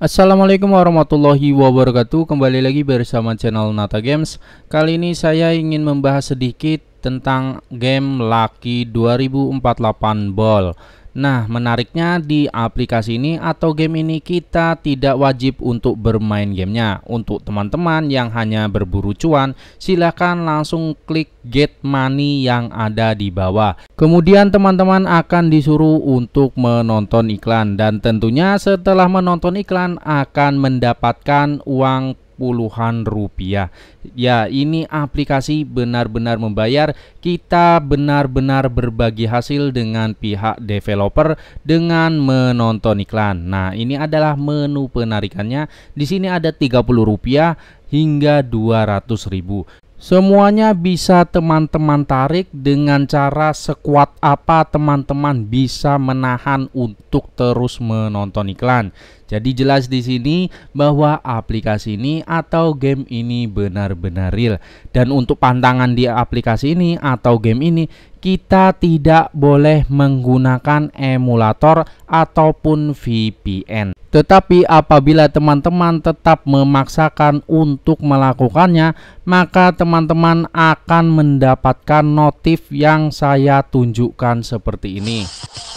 Assalamualaikum warahmatullahi wabarakatuh Kembali lagi bersama channel Nata Games Kali ini saya ingin membahas sedikit tentang game Lucky 2048 Ball Nah, menariknya di aplikasi ini atau game ini kita tidak wajib untuk bermain gamenya. Untuk teman-teman yang hanya berburu cuan, silahkan langsung klik get money yang ada di bawah. Kemudian teman-teman akan disuruh untuk menonton iklan dan tentunya setelah menonton iklan akan mendapatkan uang puluhan rupiah. Ya, ini aplikasi benar-benar membayar. Kita benar-benar berbagi hasil dengan pihak developer dengan menonton iklan. Nah, ini adalah menu penarikannya. Di sini ada 30 rupiah hingga 200 ribu Semuanya bisa teman-teman tarik dengan cara sekuat apa teman-teman bisa menahan untuk terus menonton iklan. Jadi jelas di sini bahwa aplikasi ini atau game ini benar-benar real. Dan untuk pantangan di aplikasi ini atau game ini, kita tidak boleh menggunakan emulator ataupun VPN. Tetapi apabila teman-teman tetap memaksakan untuk melakukannya, maka teman-teman akan mendapatkan notif yang saya tunjukkan seperti ini.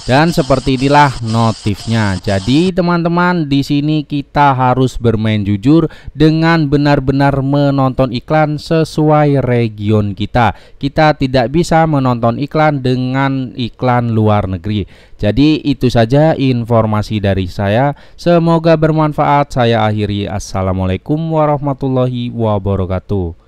Dan seperti inilah notifnya. Jadi teman-teman di sini kita harus bermain jujur dengan benar-benar menonton iklan sesuai region kita. Kita tidak bisa menonton iklan dengan iklan luar negeri. Jadi itu saja informasi dari saya. Semoga bermanfaat. Saya akhiri. Assalamualaikum warahmatullahi wabarakatuh.